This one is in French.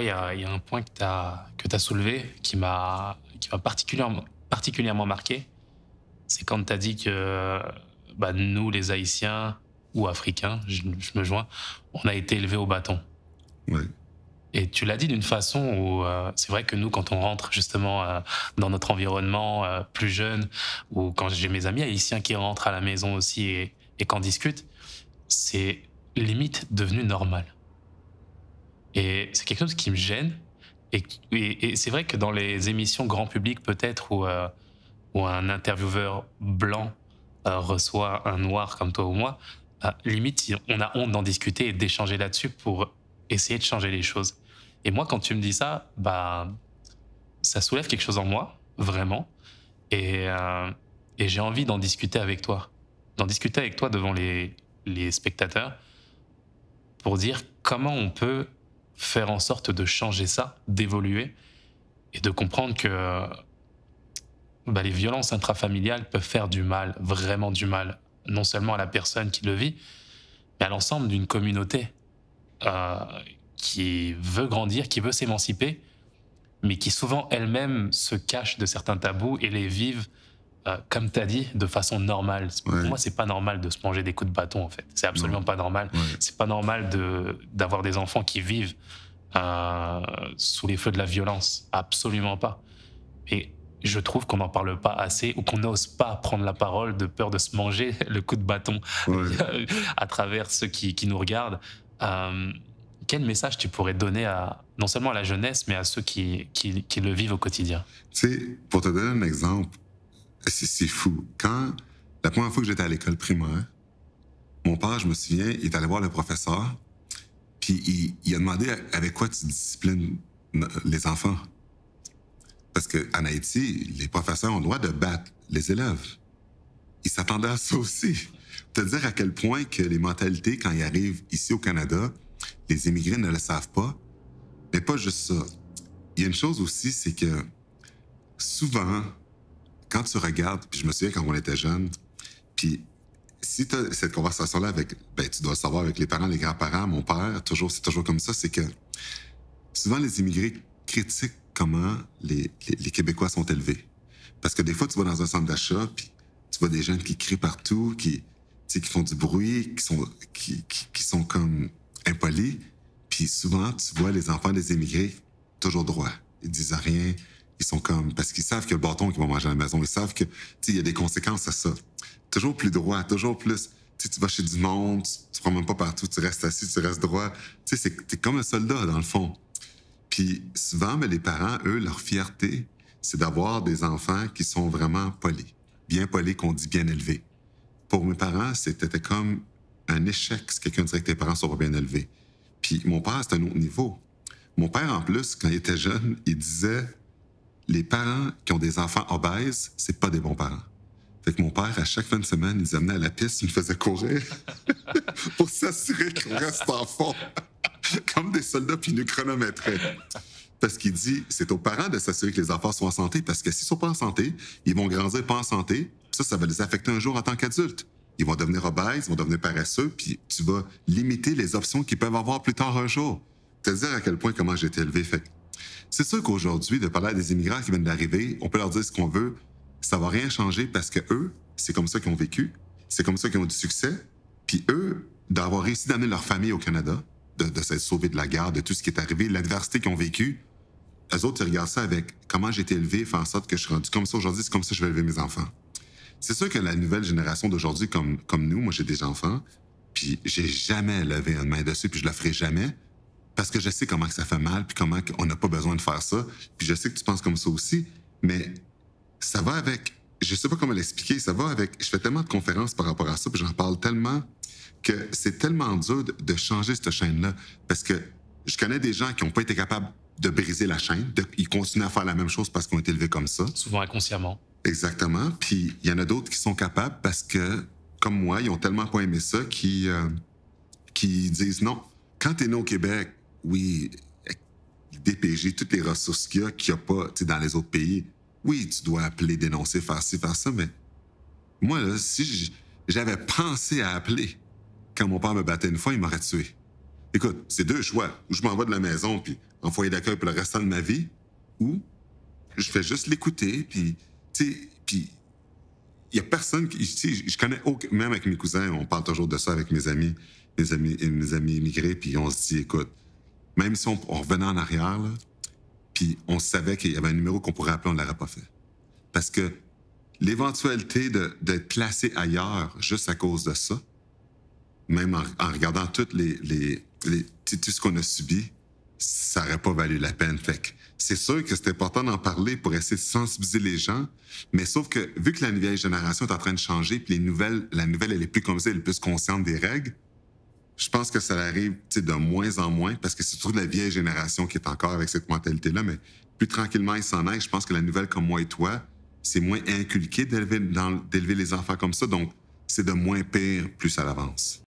il y, a un point que tu as, soulevé qui m'a particulièrement, particulièrement marqué. C'est quand tu as dit que bah, nous, les Haïtiens ou Africains, je, me joins, on a été élevés au bâton. Et tu l'as dit d'une façon où euh, c'est vrai que nous, quand on rentre justement euh, dans notre environnement euh, plus jeune, ou quand j'ai mes amis haïtiens qui rentrent à la maison aussi et, et qu'on discute, c'est limite devenu normal. Et c'est quelque chose qui me gêne. Et, c'est vrai que dans les émissions grand public, peut-être, où, euh, un intervieweur blanc euh, reçoit un noir comme toi ou moi, euh, limite, on a honte d'en discuter et d'échanger là-dessus pour essayer de changer les choses. Et moi, quand tu me dis ça, bah, ça soulève quelque chose en moi, vraiment. Et, j'ai envie d'en discuter avec toi. D'en discuter avec toi devant les spectateurs pour dire comment on peut faire en sorte de changer ça, d'évoluer et de comprendre que bah, les violences intrafamiliales peuvent faire du mal, vraiment du mal, non seulement à la personne qui le vit, mais à l'ensemble d'une communauté euh, qui veut grandir, qui veut s'émanciper, mais qui souvent elle-même se cache de certains tabous et les vivent euh, comme tu as dit, de façon normale. Pour moi, c'est pas normal de se manger des coups de bâton, en fait. C'est absolument pas normal. C'est pas normal d'avoir des enfants qui vivent euh, sous les feux de la violence. Absolument pas. Et je trouve qu'on n'en parle pas assez ou qu'on n'ose pas prendre la parole de peur de se manger le coup de bâton à travers ceux qui, nous regardent. Euh, quel message tu pourrais donner à, non seulement à la jeunesse, mais à ceux qui, qui le vivent au quotidien Tu sais, pour te donner un exemple, c'est fou. Quand la première fois que j'étais à l'école primaire, mon père, je me souviens, il est allé voir le professeur, puis il, a demandé avec quoi tu disciplines euh, les enfants. Parce qu'en Haïti, les professeurs ont le droit de battre les élèves. Ils s'attendaient à ça aussi. Te dire à quel point que les mentalités, quand ils arrivent ici au Canada, les immigrés ne le savent pas. Mais pas juste ça. Il y a une chose aussi, c'est que souvent, quand tu regardes, puis je me souviens quand on était jeunes, puis si tu as cette conversation-là avec, ben, tu dois le savoir avec les parents, les grands-parents, mon père, toujours, c'est toujours comme ça, c'est que souvent les immigrés critiquent comment les, les, Québécois sont élevés. Parce que des fois, tu vas dans un centre d'achat, puis tu vois des jeunes qui crient partout, qui, qui font du bruit, qui sont, qui, qui sont comme impolis. Puis souvent, tu vois les enfants des immigrés toujours droits. Ils disent rien, ils sont comme parce qu'ils savent que le bâton qu'ils vont manger à la maison, ils savent que il y a des conséquences à ça. Toujours plus droit, toujours plus. Si tu vas chez du monde, tu, tu prends même pas partout, tu restes assis, tu restes droit. Tu sais, es comme un soldat dans le fond. Puis souvent, mais les parents, eux, leur fierté, c'est d'avoir des enfants qui sont vraiment polis, bien polis, qu'on dit bien élevés. Pour mes parents, c'était comme un échec si quelqu'un dirait que tes parents sont pas bien élevés. Puis mon père, c'est un autre niveau. Mon père, en plus, quand il était jeune, il disait les parents qui ont des enfants obèses, c'est pas des bons parents. Fait que mon père, à chaque fin de semaine, il les amenait à la piste, il me faisait courir pour s'assurer qu'on reste en forme, comme des soldats, puis nous chronométrait. Parce qu'il dit, c'est aux parents de s'assurer que les enfants sont en santé, parce que s'ils sont pas en santé, ils vont grandir pas en santé, ça, ça va les affecter un jour en tant qu'adultes. Ils vont devenir obèses, ils vont devenir paresseux, puis tu vas limiter les options qu'ils peuvent avoir plus tard un jour. C'est-à-dire à quel point comment j'ai été élevé. Fait c'est sûr qu'aujourd'hui, de parler à des immigrants qui viennent d'arriver, on peut leur dire ce qu'on veut, ça va rien changer parce que eux, c'est comme ça qu'ils ont vécu, c'est comme ça qu'ils ont du succès, puis eux, d'avoir réussi d'amener leur famille au Canada, de, s'être sauvés de la guerre, de tout ce qui est arrivé, l'adversité qu'ils ont vécu, eux autres, ils regardent ça avec comment j'ai été élevé, faire en sorte que je suis rendu comme ça aujourd'hui, c'est comme ça que je vais élever mes enfants. C'est sûr que la nouvelle génération d'aujourd'hui, comme, nous, moi j'ai des enfants, puis j'ai jamais levé une main dessus, puis je le ferai jamais parce que je sais comment que ça fait mal, puis comment on n'a pas besoin de faire ça. Puis je sais que tu penses comme ça aussi, mais ça va avec. Je sais pas comment l'expliquer, ça va avec. Je fais tellement de conférences par rapport à ça, puis j'en parle tellement que c'est tellement dur de, changer cette chaîne-là, parce que je connais des gens qui n'ont pas été capables de briser la chaîne. De, ils continuent à faire la même chose parce qu'on été élevés comme ça. Souvent inconsciemment. Exactement. Puis il y en a d'autres qui sont capables parce que, comme moi, ils ont tellement pas aimé ça qui, euh, qui disent non. Quand tu es né au Québec, oui, euh, DPG, toutes les ressources qu'il y a, qu'il n'y a pas dans les autres pays. Oui, tu dois appeler, dénoncer, faire ci, faire ça, mais moi, là, si j'avais pensé à appeler quand mon père me battait une fois, il m'aurait tué. Écoute, c'est deux choix. Ou je m'en vais de la maison, puis en foyer d'accueil pour le restant de ma vie, ou je fais juste l'écouter, puis, tu sais, il y a personne qui, je connais même avec mes cousins, on parle toujours de ça avec mes amis, mes amis, mes amis immigrés, puis on se dit, écoute, même si on, revenait en arrière, puis on savait qu'il y avait un numéro qu'on pourrait appeler, on ne l'aurait pas fait. Parce que l'éventualité d'être placé ailleurs juste à cause de ça, même en, regardant toutes les, les, tout ce qu'on a subi, ça n'aurait pas valu la peine. Fait c'est sûr que c'est important d'en parler pour essayer de sensibiliser les gens, mais sauf que vu que la nouvelle génération est en train de changer, puis les nouvelles, la nouvelle, elle est plus comme ça, elle est plus consciente des règles, je pense que ça arrive de moins en moins parce que c'est surtout la vieille génération qui est encore avec cette mentalité-là. Mais plus tranquillement, ils s'en aillent. Je pense que la nouvelle comme moi et toi, c'est moins inculqué d'élever les enfants comme ça. Donc, c'est de moins pire plus à l'avance.